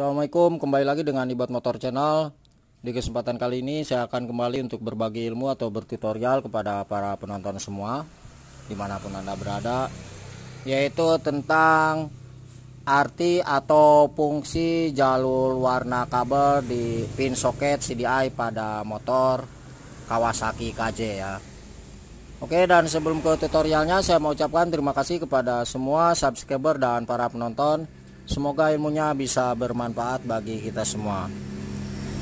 Assalamualaikum kembali lagi dengan Ibat Motor Channel Di kesempatan kali ini saya akan kembali untuk berbagi ilmu atau bertutorial kepada para penonton semua Dimanapun anda berada Yaitu tentang arti atau fungsi jalur warna kabel di pin soket CDI pada motor Kawasaki KJ ya Oke dan sebelum ke tutorialnya saya mau ucapkan terima kasih kepada semua subscriber dan para penonton Semoga ilmunya bisa bermanfaat bagi kita semua.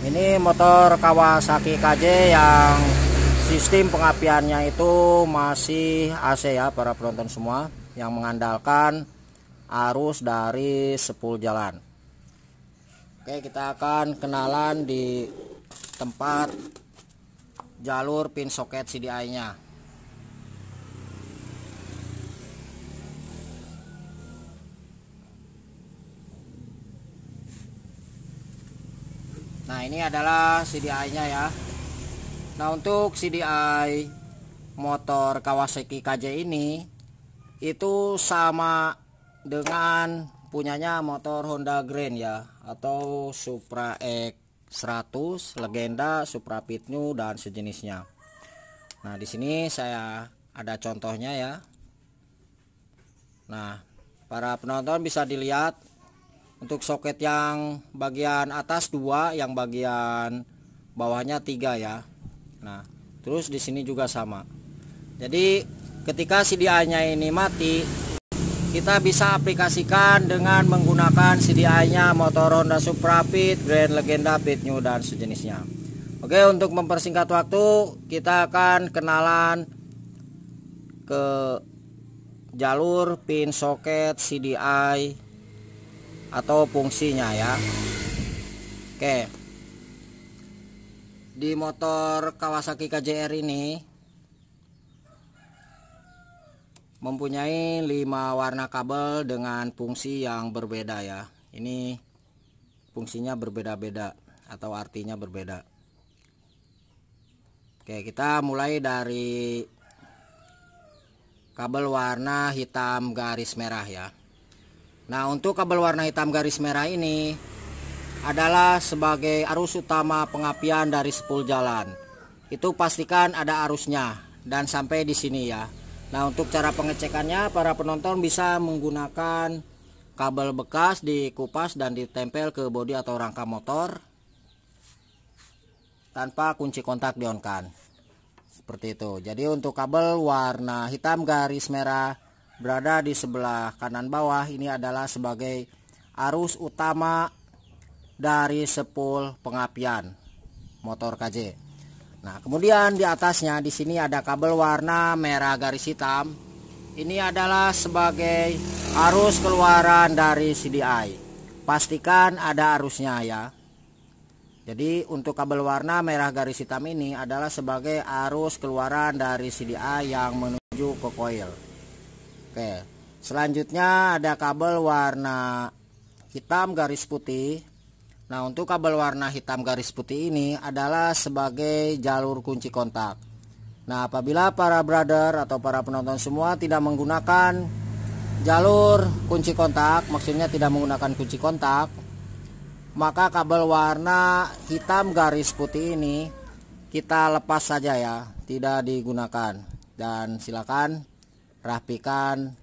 Ini motor Kawasaki KJ yang sistem pengapiannya itu masih AC ya para penonton semua yang mengandalkan arus dari sepul jalan. Oke, kita akan kenalan di tempat jalur pin soket CDI-nya. nah ini adalah CDI nya ya nah untuk CDI motor Kawasaki KJ ini itu sama dengan punyanya motor Honda Grand ya atau Supra X 100 legenda Supra Pit New dan sejenisnya nah di sini saya ada contohnya ya nah para penonton bisa dilihat untuk soket yang bagian atas dua yang bagian bawahnya tiga ya nah terus di sini juga sama jadi ketika CDI nya ini mati kita bisa aplikasikan dengan menggunakan CDI nya motor Honda Supra Fit, Grand Legenda Fit New dan sejenisnya oke untuk mempersingkat waktu kita akan kenalan ke jalur pin soket CDI atau fungsinya ya Oke di motor Kawasaki KJR ini mempunyai 5 warna kabel dengan fungsi yang berbeda ya ini fungsinya berbeda-beda atau artinya berbeda Oke kita mulai dari kabel warna hitam garis merah ya Nah untuk kabel warna hitam garis merah ini adalah sebagai arus utama pengapian dari spool jalan. Itu pastikan ada arusnya dan sampai di sini ya. Nah untuk cara pengecekannya para penonton bisa menggunakan kabel bekas dikupas dan ditempel ke bodi atau rangka motor tanpa kunci kontak dionkan. Seperti itu. Jadi untuk kabel warna hitam garis merah berada di sebelah kanan bawah ini adalah sebagai arus utama dari sepul pengapian motor KJ. Nah, kemudian di atasnya di sini ada kabel warna merah garis hitam. Ini adalah sebagai arus keluaran dari CDI. Pastikan ada arusnya ya. Jadi untuk kabel warna merah garis hitam ini adalah sebagai arus keluaran dari CDI yang menuju ke koil. Oke. Selanjutnya ada kabel warna hitam garis putih. Nah, untuk kabel warna hitam garis putih ini adalah sebagai jalur kunci kontak. Nah, apabila para brother atau para penonton semua tidak menggunakan jalur kunci kontak, maksudnya tidak menggunakan kunci kontak, maka kabel warna hitam garis putih ini kita lepas saja ya, tidak digunakan. Dan silakan rapikan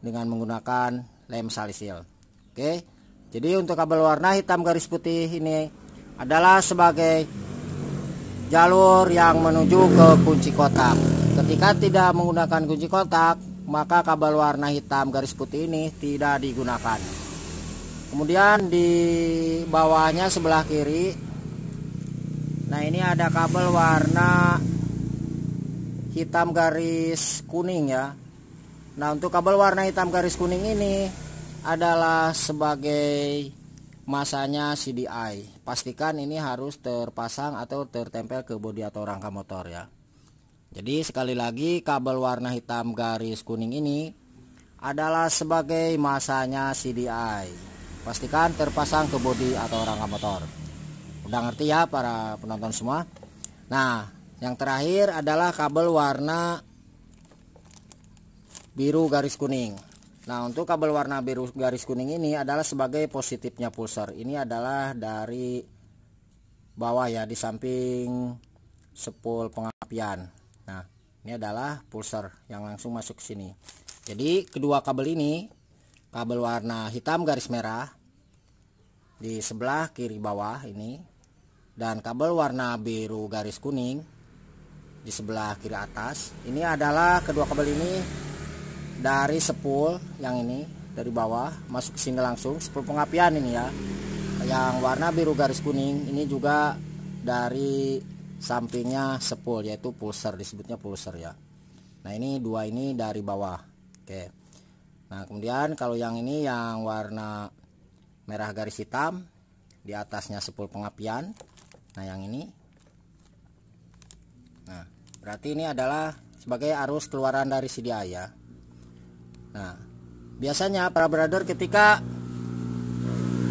dengan menggunakan lem salisil. Oke. Jadi untuk kabel warna hitam garis putih ini adalah sebagai jalur yang menuju ke kunci kotak. Ketika tidak menggunakan kunci kotak, maka kabel warna hitam garis putih ini tidak digunakan. Kemudian di bawahnya sebelah kiri. Nah, ini ada kabel warna hitam garis kuning ya nah untuk kabel warna hitam garis kuning ini adalah sebagai masanya CDI pastikan ini harus terpasang atau tertempel ke bodi atau rangka motor ya jadi sekali lagi kabel warna hitam garis kuning ini adalah sebagai masanya CDI pastikan terpasang ke bodi atau rangka motor udah ngerti ya para penonton semua nah yang terakhir adalah kabel warna biru garis kuning. Nah, untuk kabel warna biru garis kuning ini adalah sebagai positifnya pulser. Ini adalah dari bawah ya di samping sepul pengapian. Nah, ini adalah pulser yang langsung masuk ke sini. Jadi, kedua kabel ini kabel warna hitam garis merah di sebelah kiri bawah ini dan kabel warna biru garis kuning di sebelah kiri atas ini adalah kedua kabel ini dari spool yang ini dari bawah masuk ke sini langsung spool pengapian ini ya yang warna biru garis kuning ini juga dari sampingnya spool yaitu pulser disebutnya pulser ya nah ini dua ini dari bawah oke nah kemudian kalau yang ini yang warna merah garis hitam di atasnya spool pengapian nah yang ini berarti ini adalah sebagai arus keluaran dari CDI ya nah biasanya para brother ketika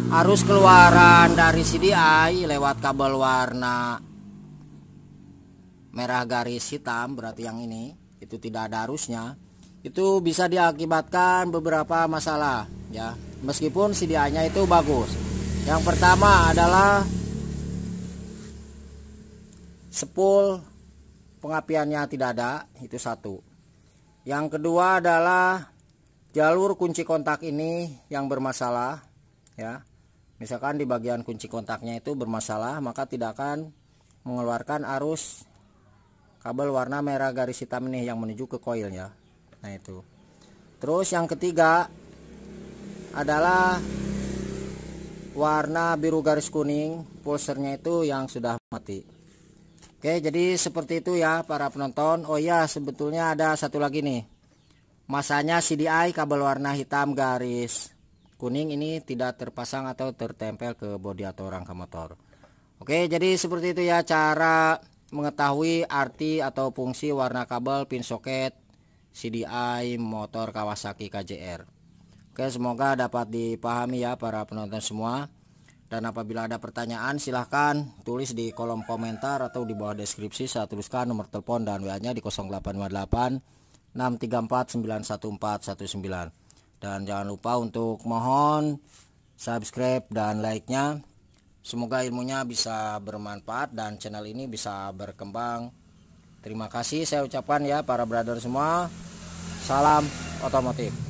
arus keluaran dari CDI lewat kabel warna merah garis hitam berarti yang ini itu tidak ada arusnya itu bisa diakibatkan beberapa masalah ya meskipun CDI nya itu bagus yang pertama adalah sepul pengapiannya tidak ada itu satu yang kedua adalah jalur kunci kontak ini yang bermasalah ya misalkan di bagian kunci kontaknya itu bermasalah maka tidak akan mengeluarkan arus kabel warna merah garis hitam ini yang menuju ke koilnya nah itu terus yang ketiga adalah warna biru garis kuning pulsernya itu yang sudah mati Oke, jadi seperti itu ya para penonton. Oh iya, sebetulnya ada satu lagi nih. Masanya CDI kabel warna hitam garis kuning ini tidak terpasang atau tertempel ke bodi atau rangka motor. Oke, jadi seperti itu ya cara mengetahui arti atau fungsi warna kabel pin soket CDI motor Kawasaki KJR. Oke, semoga dapat dipahami ya para penonton semua. Dan apabila ada pertanyaan silahkan tulis di kolom komentar atau di bawah deskripsi saya tuliskan nomor telepon dan WA-nya di 0858 634 91419. Dan jangan lupa untuk mohon subscribe dan like-nya. Semoga ilmunya bisa bermanfaat dan channel ini bisa berkembang. Terima kasih saya ucapkan ya para brother semua. Salam otomotif.